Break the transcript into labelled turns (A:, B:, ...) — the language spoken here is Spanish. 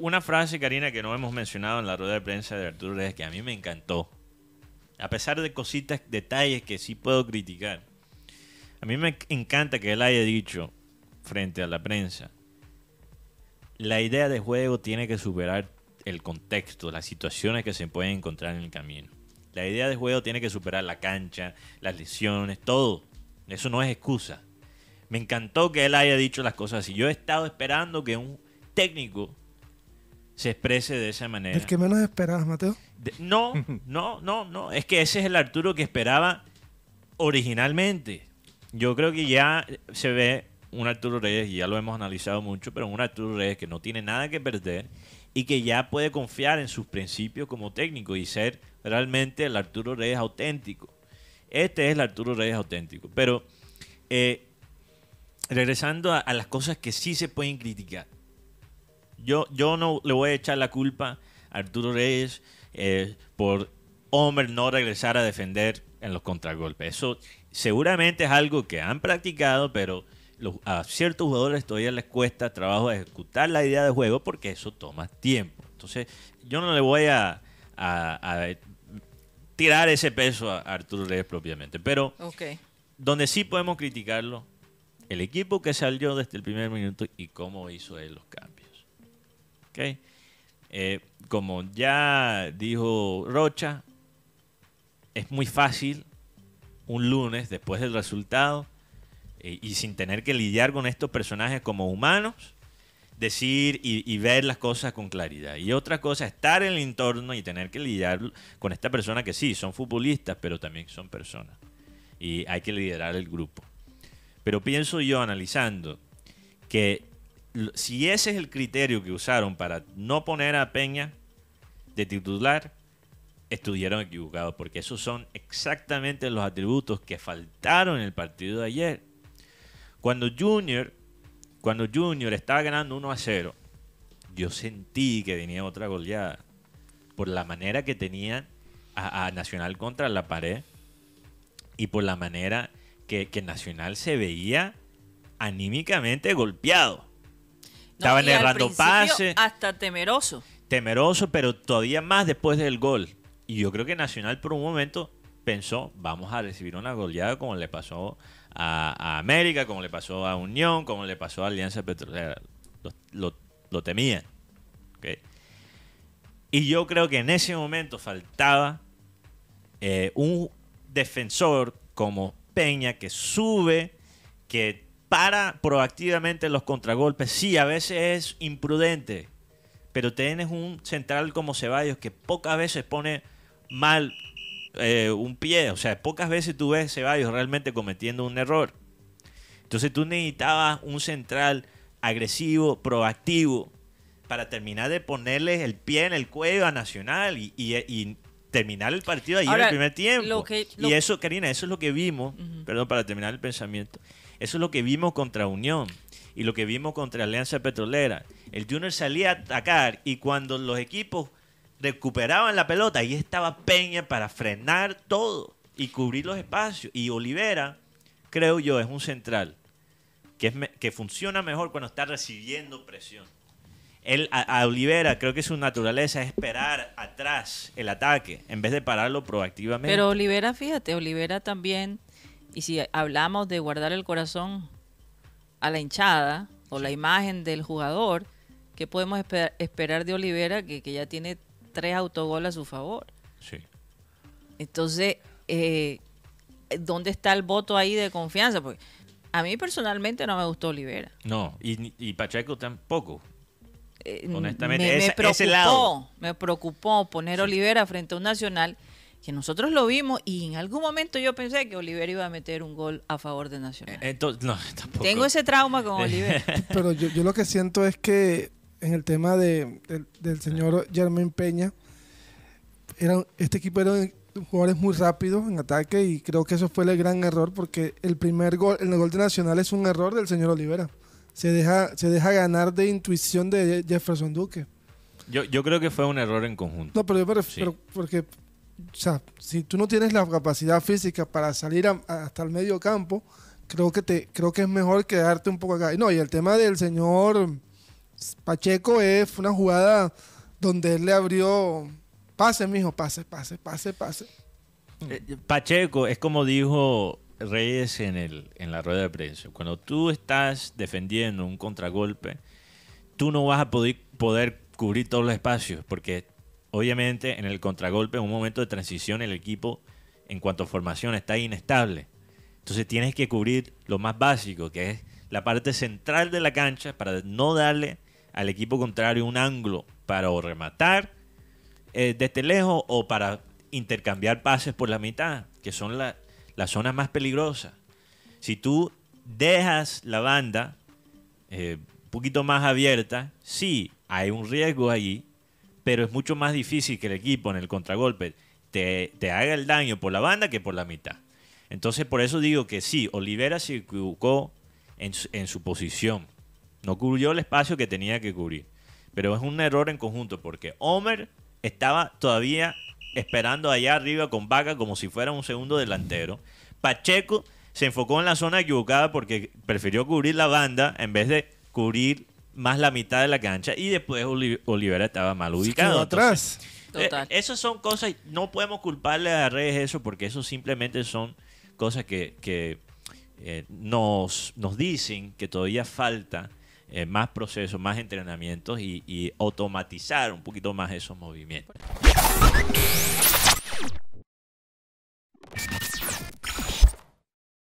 A: Una frase, Karina, que no hemos mencionado en la rueda de prensa de Arturo es que a mí me encantó. A pesar de cositas, detalles que sí puedo criticar. A mí me encanta que él haya dicho frente a la prensa. La idea de juego tiene que superar el contexto, las situaciones que se pueden encontrar en el camino. La idea de juego tiene que superar la cancha, las lesiones, todo. Eso no es excusa. Me encantó que él haya dicho las cosas así. Yo he estado esperando que un técnico se exprese de esa manera. ¿El que menos esperabas, Mateo? no, no, no, no. Es que ese es el Arturo que esperaba originalmente. Yo creo que ya se ve un Arturo Reyes, y ya lo hemos analizado mucho, pero un Arturo Reyes que no tiene nada que perder y que ya puede confiar en sus principios como técnico y ser realmente el Arturo Reyes auténtico. Este es el Arturo Reyes auténtico. Pero eh, regresando a las cosas que sí se pueden criticar. Yo, yo no le voy a echar la culpa a Arturo Reyes eh, por Homer no regresar a defender en los contragolpes. Eso seguramente es algo que han practicado, pero a ciertos jugadores todavía les cuesta trabajo ejecutar la idea de juego porque eso toma tiempo. Entonces, yo no le voy a, tirar ese peso a Arturo Reyes propiamente. Pero donde sí podemos criticarlo, el equipo que salió desde el primer minuto y cómo hizo él los cambios. Eh, como ya dijo Rocha, es muy fácil un lunes después del resultado eh, y sin tener que lidiar con estos personajes como humanos, decir y, y, ver las cosas con claridad. Y otra cosa, estar en el entorno y tener que lidiar con esta persona que sí, son futbolistas, pero también son personas. Y hay que liderar el grupo. Pero pienso yo, analizando, que si ese es el criterio que usaron para no poner a Peña de titular, estuvieron equivocados, porque esos son exactamente los atributos que faltaron en el partido de ayer. Cuando Junior, cuando Junior estaba ganando 1 a 0, yo sentí que tenía otra goleada por la manera que tenía a, Nacional contra la pared y por la manera que Nacional se veía anímicamente golpeado. Estaban errando pases. Hasta temeroso. Temeroso, pero todavía más después del gol. Y yo creo que Nacional por un momento pensó, vamos a recibir una goleada como le pasó a, América, como le pasó a Unión, como le pasó a Alianza Petrolera. Lo, lo, Y yo creo que en ese momento faltaba eh, un defensor como Peña que sube, que para proactivamente los contragolpes. Sí, a veces es imprudente, pero tienes un central como Ceballos que pocas veces pone mal eh, un pie. O sea, pocas veces tú ves a Ceballos realmente cometiendo un error. Entonces tú necesitabas un central agresivo, proactivo, para terminar de ponerle el pie en el cuello a Nacional y, terminar el partido allí en el primer tiempo. Y eso, Karina, eso es lo que vimos, perdón, para terminar el pensamiento eso es lo que vimos contra Unión y lo que vimos contra Alianza Petrolera. El Junior salía a atacar y cuando los equipos recuperaban la pelota, ahí estaba Peña para frenar todo y cubrir los espacios. Y Olivera, creo yo, es un central que, es que funciona mejor cuando está recibiendo presión. Él, a, a, Olivera creo que su naturaleza es esperar atrás el ataque en vez de pararlo proactivamente. Pero Olivera, fíjate, Olivera también y si hablamos de guardar el corazón a la hinchada o la imagen del jugador, ¿qué podemos esperar de Olivera que, ya tiene tres autogoles a su favor? Sí. Entonces, eh, ¿dónde está el voto ahí de confianza? Porque a mí personalmente no me gustó Olivera. No, y, Pacheco tampoco. Eh, Honestamente, me, preocupó, me preocupó poner Olivera frente a un Nacional que nosotros lo vimos y en algún momento yo pensé que Oliver iba a meter un gol a favor de Nacional. Eh, Tengo ese trauma con Oliver. Pero yo, lo que siento es que en el tema del, señor Germán Peña, era, este equipo era jugadores muy rápidos en ataque y creo que eso fue el gran error porque el primer gol, el gol de Nacional es un error del señor Olivera. Se deja, se deja ganar de intuición de Jefferson Duque. Yo, yo creo que fue un error en conjunto. No, pero, yo pero porque o sea, si tú no tienes la capacidad física para salir hasta el medio campo, creo que te creo que es mejor quedarte un poco acá. Y no, y el tema del señor Pacheco es una jugada donde él le abrió pase, mijo, pase, pase, pase, pase. Eh, Pacheco es como dijo Reyes en el en la rueda de prensa, cuando tú estás defendiendo un contragolpe, tú no vas a poder cubrir todos los espacios porque obviamente en el contragolpe, en un momento de transición, el equipo en cuanto a formación está inestable. Entonces tienes que cubrir lo más básico, que es la parte central de la cancha, para no darle al equipo contrario un ángulo para rematar eh, desde lejos o para intercambiar pases por la mitad, que son las zonas más peligrosas. Si tú dejas la banda eh, un poquito más abierta, sí, hay un riesgo allí pero es mucho más difícil que el equipo en el contragolpe te, haga el daño por la banda que por la mitad. Entonces, por eso digo que sí, Olivera se equivocó en su, en su posición. No cubrió el espacio que tenía que cubrir. Pero es un error en conjunto porque Homer estaba todavía esperando allá arriba con Vaca como si fuera un segundo delantero. Pacheco se enfocó en la zona equivocada porque prefirió cubrir la banda en vez de cubrir más la mitad de la cancha y después Olivera estaba mal ubicado. atrás. Eh, esas son cosas, no podemos culparle a redes eso porque eso simplemente son cosas que, eh, nos, dicen que todavía falta eh, más procesos, más entrenamientos y, y automatizar un poquito más esos movimientos.